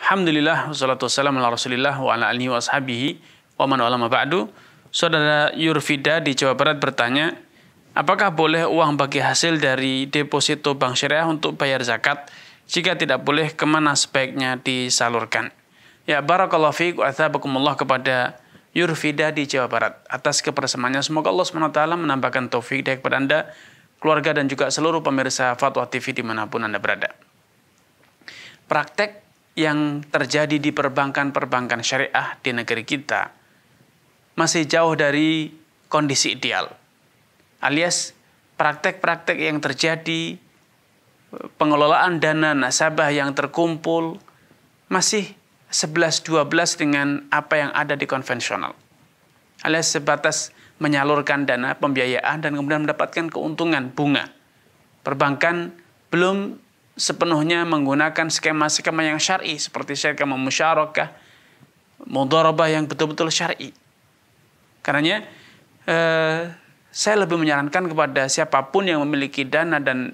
Alhamdulillah, wassalatu wassalamu ala rasulillah wa ala alihi wa wa man wala ba'du. Saudara Yurvida di Jawa Barat bertanya, apakah boleh uang bagi hasil dari deposito bank syariah untuk bayar zakat? Jika tidak boleh, kemana sebaiknya disalurkan? Ya, barakallahu fiik wa athabakumullah kepada Yurvida di Jawa Barat atas kebersamanya. Semoga Allah SWT menambahkan taufik dari kepada Anda, keluarga dan juga seluruh pemirsa Fatwa TV dimanapun Anda berada. Praktek yang terjadi di perbankan-perbankan syariah di negeri kita masih jauh dari kondisi ideal. Alias praktek-praktek yang terjadi, pengelolaan dana nasabah yang terkumpul masih 11-12 dengan apa yang ada di konvensional. Alias sebatas menyalurkan dana pembiayaan dan kemudian mendapatkan keuntungan bunga. Perbankan belum sepenuhnya menggunakan skema-skema yang syar'i seperti skema musyarakah, mudharabah yang betul-betul syar'i. Karenanya eh, saya lebih menyarankan kepada siapapun yang memiliki dana dan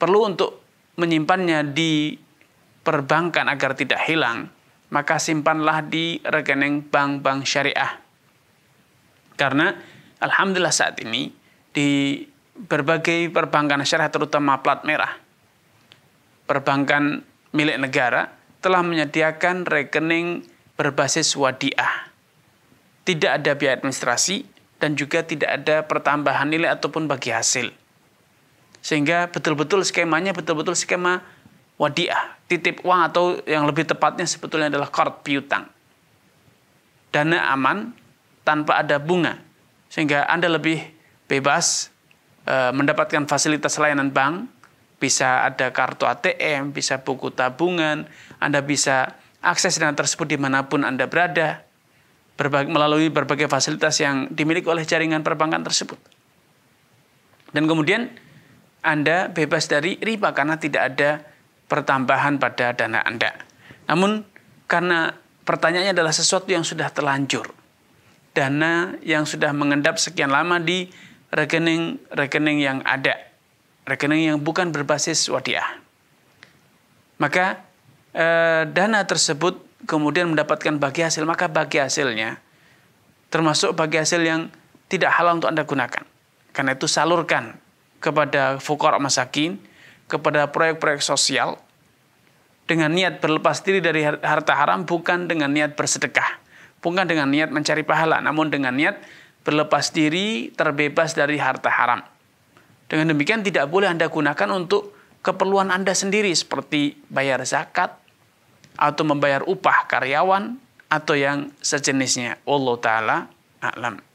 perlu untuk menyimpannya di perbankan agar tidak hilang, maka simpanlah di rekening bank-bank syariah. Karena alhamdulillah saat ini di berbagai perbankan syariah terutama plat merah perbankan milik negara telah menyediakan rekening berbasis wadiah. Tidak ada biaya administrasi dan juga tidak ada pertambahan nilai ataupun bagi hasil. Sehingga betul-betul skemanya betul-betul skema wadiah, titip uang atau yang lebih tepatnya sebetulnya adalah kort piutang. Dana aman tanpa ada bunga. Sehingga Anda lebih bebas e, mendapatkan fasilitas layanan bank bisa ada kartu ATM, bisa buku tabungan, Anda bisa akses dana tersebut dimanapun Anda berada, berbagai, melalui berbagai fasilitas yang dimiliki oleh jaringan perbankan tersebut. Dan kemudian Anda bebas dari riba karena tidak ada pertambahan pada dana Anda. Namun karena pertanyaannya adalah sesuatu yang sudah terlanjur. Dana yang sudah mengendap sekian lama di rekening-rekening yang ada rekening yang bukan berbasis wadiah. Maka eh, dana tersebut kemudian mendapatkan bagi hasil, maka bagi hasilnya termasuk bagi hasil yang tidak halal untuk Anda gunakan. Karena itu salurkan kepada fukor masakin, kepada proyek-proyek sosial, dengan niat berlepas diri dari harta haram bukan dengan niat bersedekah, bukan dengan niat mencari pahala, namun dengan niat berlepas diri terbebas dari harta haram. Dengan demikian tidak boleh Anda gunakan untuk keperluan Anda sendiri seperti bayar zakat atau membayar upah karyawan atau yang sejenisnya. Allah taala alam.